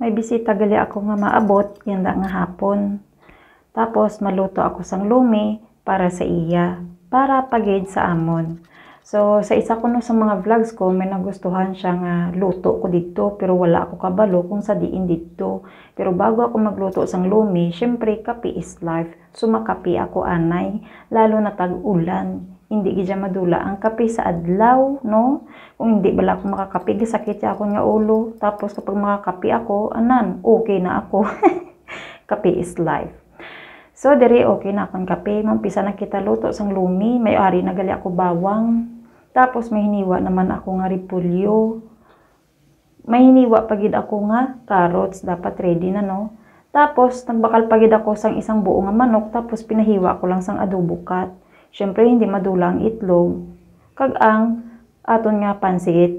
May bisita gali ako nga maabot, yanda nga hapon. Tapos maluto ako sang lumi para sa iya, para pagid sa amon. So, sa isa ko no sa mga vlogs ko, may nagustuhan siya nga luto ko dito, pero wala ako kabalo kung sa diin dito. Pero bago ako magluto sang lumi, syempre kapi is life. Sumakapi ako anay, lalo na tag-ulan hindi gidya madula ang kape sa adlaw no kung hindi bala ako makakape gisakit ako nga ulo tapos kapag makakape ako anan okay na ako kape is life so diri okay na akong kape mampisa na kita luto sang lumi may ari nagali ako bawang tapos may hiniwa naman ako nga repolyo may hiniwa pagid ako nga carrots dapat ready na no tapos nagbakal pagid ako sang isang buo nga manok tapos pinahiwa ko lang sang adobo cut Siyempre, hindi madulang itlog. Kag ang aton nga pansit.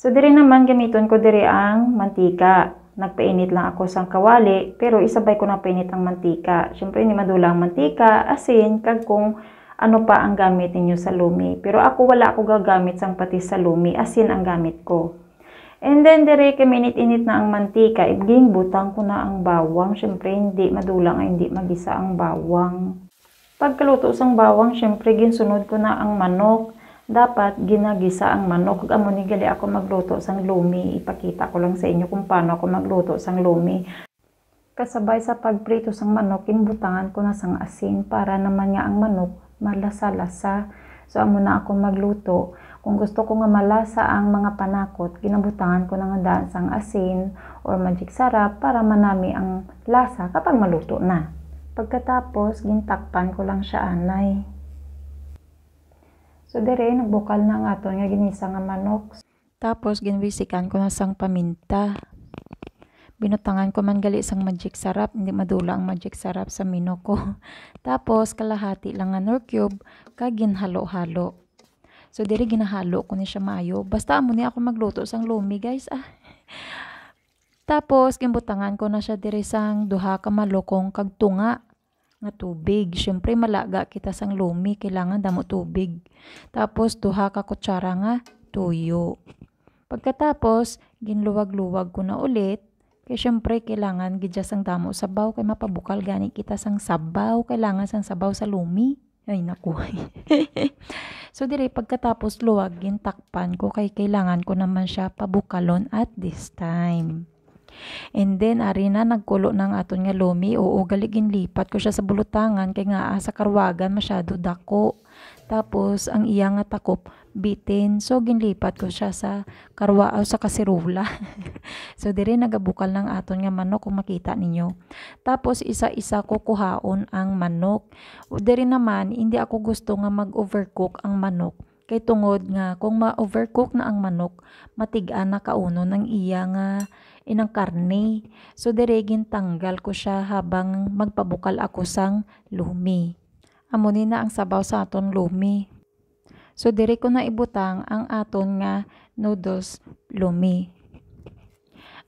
So, diri naman gamiton ko diri ang mantika. Nagpainit lang ako sa kawali, pero isabay ko na painit ang mantika. Siyempre, hindi madulang mantika, asin, kag kung ano pa ang gamit ninyo sa lumi. Pero ako wala ako gagamit sang pati sa lumi, asin ang gamit ko. And then, dire kaminit-init na ang mantika, ibging butang ko na ang bawang. Siyempre, hindi madulang hindi magisa ang bawang. Pagkaluto sang bawang, syempre ginsunod ko na ang manok. Dapat ginagisa ang manok. Amo ni gali ako magluto sang lumi. Ipakita ko lang sa inyo kung paano ako magluto sang lumi. Kasabay sa pagprito sang manok, inbutangan ko na sang asin para naman nga ang manok malasa-lasa. So amo na ako magluto. Kung gusto ko nga malasa ang mga panakot, ginabutangan ko ng daan sang asin or magic sarap para manami ang lasa kapag maluto na. Pagkatapos, gintakpan ko lang siya anay. So dire nagbukal na nga aton nga ginisa nga manok. Tapos ginwisikan ko na sang paminta. Binutangan ko man gali sang magic sarap, hindi madula ang magic sarap sa mino ko. Tapos kalahati lang nga nor cube kag ginhalo-halo. So dere, ginahalo ko ni siya maayo. Basta amo ako magluto sang lumi guys ah. Tapos, gimbutangan ko na siya diri sang duha ka malokong kagtunga nga tubig. Syempre malaga kita sang lumi, kailangan damo tubig. Tapos, duha ka kutsara nga tuyo. Pagkatapos, ginluwag-luwag ko na ulit. Kay syempre, kailangan gidya sang damo sabaw kay mapabukal gani kita sang sabaw. Kailangan sang sabaw sa lumi. Ay, naku. so, dire pagkatapos luwag, gintakpan ko kay kailangan ko naman siya pabukalon at this time. And then arena nagkulo ng aton nga lomi oo galigin lipat ko siya sa bulutangan kay nga ah, sa karwagan masyado dako. Tapos ang iya nga takop bitin so ginlipat ko siya sa karwa o ah, sa kasirula. so dire nagabukal ng aton nga manok kung makita ninyo. Tapos isa-isa ko kuhaon ang manok. Dire naman hindi ako gusto nga mag-overcook ang manok kay tungod nga kung ma-overcook na ang manok, matig matigaan na kauno ng iya nga inang karne. So diregin tanggal ko siya habang magpabukal ako sang lumi. Amo ni na ang sabaw sa aton lumi. So dire ko na ibutang ang aton nga noodles lumi.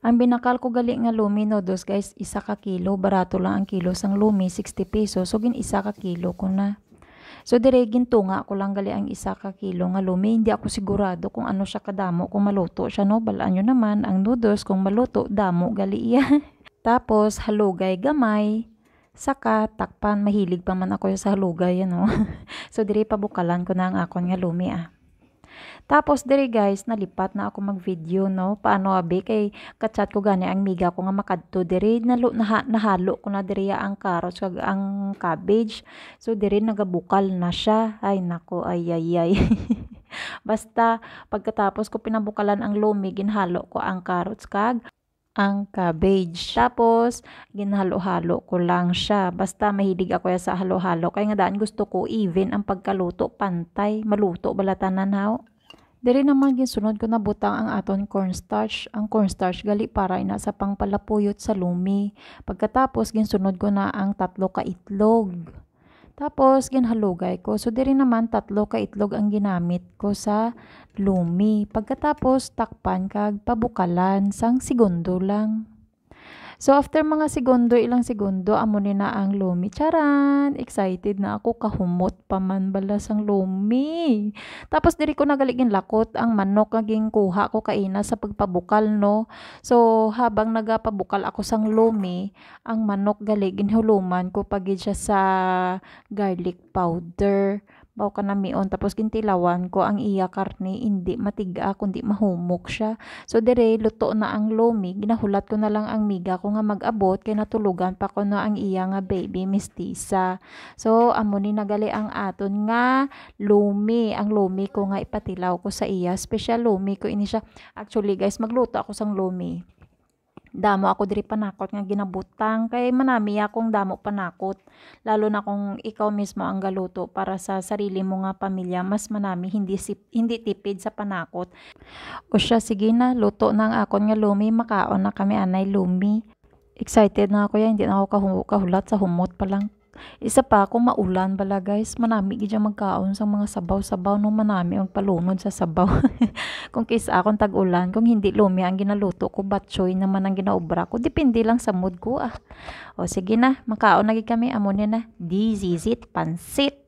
Ang binakal ko gali nga lumi noodles guys, isa ka kilo, barato lang ang kilo sang lumi, 60 pesos. So gin isa ka kilo ko na. So dire ginto nga ko lang gali ang isa ka kilo nga lumi. Hindi ako sigurado kung ano siya kadamo kung maluto siya no. Balaan nyo naman ang noodles kung maluto damo gali iya. Tapos halugay gamay. Saka takpan mahilig pa man ako sa halugay ano. so dire pabukalan ko na ang akon nga lumi ah. Tapos diri guys, nalipat na ako mag-video no. Paano abi kay kachat ko gani ang miga ko nga makadto diri nalo nah, nahalo ko na diri ang carrots kag ang cabbage. So diri nagabukal na siya. Ay nako, ay ay ay. Basta pagkatapos ko pinabukalan ang lumi, ginhalo ko ang carrots kag ang cabbage. Tapos, ginhalo-halo ko lang siya. Basta mahilig ako sa halo-halo. Kaya nga daan gusto ko even ang pagkaluto, pantay, maluto, balatanan haw. Oh. Diri naman ginsunod ko na butang ang aton cornstarch. Ang cornstarch gali para ina sa pangpalapuyot sa lumi. Pagkatapos ginsunod ko na ang tatlo ka itlog. Tapos, ginhalugay ko. So, diri naman tatlo ka itlog ang ginamit ko sa lumi. Pagkatapos, takpan kag pabukalan sang segundo lang. So, after mga segundo, ilang segundo, amo na ang lumi. Charan! Excited na ako. Kahumot pa man balas ang lumi. Tapos, diri ko nagaligin lakot. Ang manok naging kuha ko kaina sa pagpabukal, no? So, habang nagapabukal ako sang lumi, ang manok galigin huluman ko pagid siya sa garlic powder baw ka na mion tapos gintilawan ko ang iya karne hindi matiga kundi mahumok siya so dire luto na ang lomi ginahulat ko na lang ang miga ko nga magabot kay natulugan pa ko na ang iya nga baby mistisa so amo ni nagali ang aton nga lomi ang lomi ko nga ipatilaw ko sa iya special lomi ko ini siya actually guys magluto ako sang lomi damo ako diri panakot nga ginabutang kay manami akong damo panakot lalo na kung ikaw mismo ang galuto para sa sarili mo nga pamilya mas manami hindi sip, hindi tipid sa panakot o siya sige na luto nang akon nga lumi makaon na kami anay lumi excited na ako ya hindi na ako kahulat sa humot pa lang isa pa, kung maulan bala guys, manami gidya magkaon sa mga sabaw-sabaw no manami ang palunod sa sabaw. kung kaysa akong tag-ulan, kung hindi lumya ang ginaluto ko, batsoy naman ang ginaubra ko. Depende lang sa mood ko ah. O sige na, makaon lagi kami, amo na. This is it, pansit.